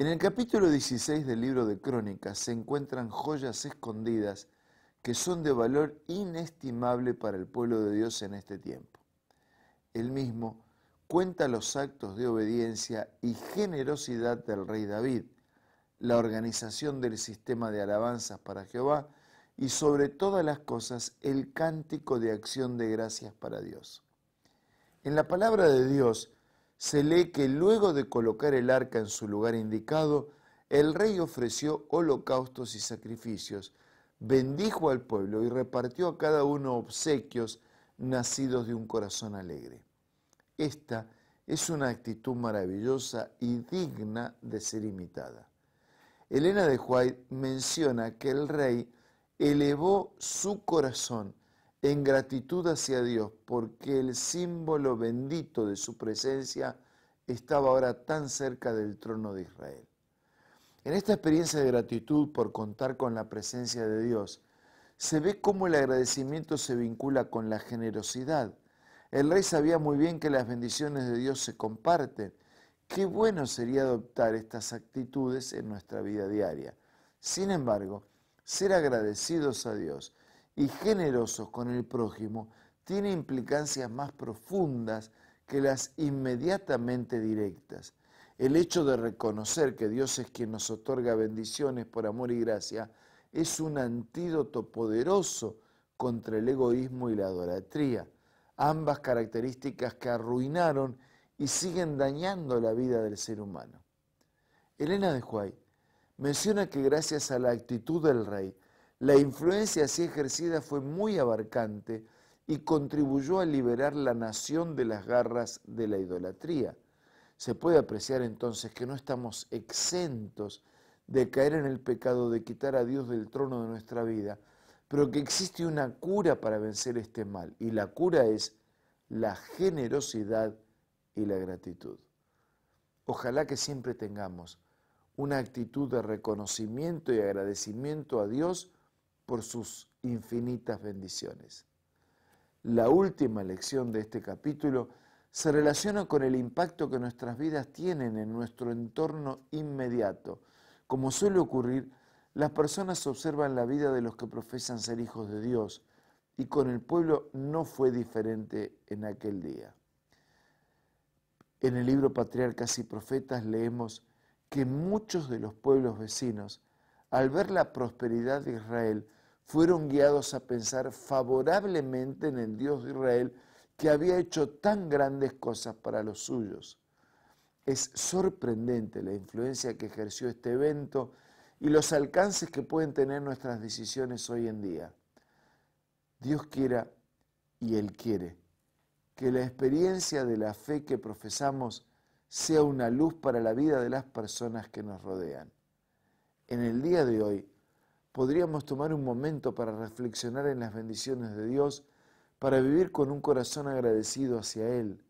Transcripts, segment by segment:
En el capítulo 16 del libro de Crónicas se encuentran joyas escondidas que son de valor inestimable para el pueblo de Dios en este tiempo. Él mismo cuenta los actos de obediencia y generosidad del rey David, la organización del sistema de alabanzas para Jehová y sobre todas las cosas el cántico de acción de gracias para Dios. En la palabra de Dios, se lee que luego de colocar el arca en su lugar indicado, el rey ofreció holocaustos y sacrificios, bendijo al pueblo y repartió a cada uno obsequios nacidos de un corazón alegre. Esta es una actitud maravillosa y digna de ser imitada. Elena de White menciona que el rey elevó su corazón en gratitud hacia Dios, porque el símbolo bendito de su presencia estaba ahora tan cerca del trono de Israel. En esta experiencia de gratitud por contar con la presencia de Dios, se ve cómo el agradecimiento se vincula con la generosidad. El rey sabía muy bien que las bendiciones de Dios se comparten. Qué bueno sería adoptar estas actitudes en nuestra vida diaria. Sin embargo, ser agradecidos a Dios y generosos con el prójimo tiene implicancias más profundas que las inmediatamente directas. El hecho de reconocer que Dios es quien nos otorga bendiciones por amor y gracia es un antídoto poderoso contra el egoísmo y la adoratría, ambas características que arruinaron y siguen dañando la vida del ser humano. Elena de Huay menciona que gracias a la actitud del rey, la influencia así ejercida fue muy abarcante y contribuyó a liberar la nación de las garras de la idolatría. Se puede apreciar entonces que no estamos exentos de caer en el pecado de quitar a Dios del trono de nuestra vida, pero que existe una cura para vencer este mal, y la cura es la generosidad y la gratitud. Ojalá que siempre tengamos una actitud de reconocimiento y agradecimiento a Dios por sus infinitas bendiciones. La última lección de este capítulo se relaciona con el impacto que nuestras vidas tienen en nuestro entorno inmediato. Como suele ocurrir, las personas observan la vida de los que profesan ser hijos de Dios y con el pueblo no fue diferente en aquel día. En el libro Patriarcas y Profetas leemos que muchos de los pueblos vecinos, al ver la prosperidad de Israel, fueron guiados a pensar favorablemente en el Dios de Israel que había hecho tan grandes cosas para los suyos. Es sorprendente la influencia que ejerció este evento y los alcances que pueden tener nuestras decisiones hoy en día. Dios quiera y Él quiere que la experiencia de la fe que profesamos sea una luz para la vida de las personas que nos rodean. En el día de hoy, podríamos tomar un momento para reflexionar en las bendiciones de Dios, para vivir con un corazón agradecido hacia Él.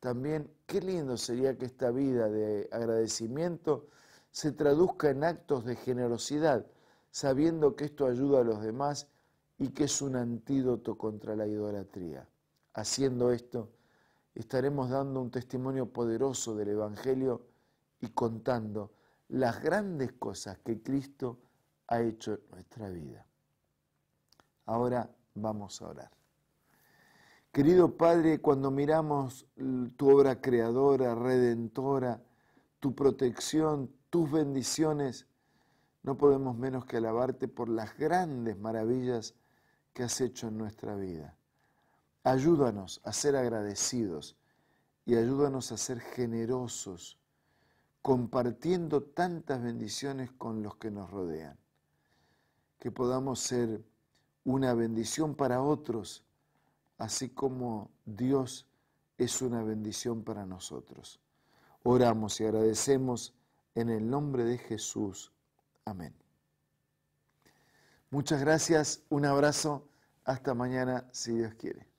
También, qué lindo sería que esta vida de agradecimiento se traduzca en actos de generosidad, sabiendo que esto ayuda a los demás y que es un antídoto contra la idolatría. Haciendo esto, estaremos dando un testimonio poderoso del Evangelio y contando las grandes cosas que Cristo ha hecho nuestra vida. Ahora vamos a orar. Querido Padre, cuando miramos tu obra creadora, redentora, tu protección, tus bendiciones, no podemos menos que alabarte por las grandes maravillas que has hecho en nuestra vida. Ayúdanos a ser agradecidos y ayúdanos a ser generosos, compartiendo tantas bendiciones con los que nos rodean que podamos ser una bendición para otros, así como Dios es una bendición para nosotros. Oramos y agradecemos en el nombre de Jesús. Amén. Muchas gracias, un abrazo, hasta mañana si Dios quiere.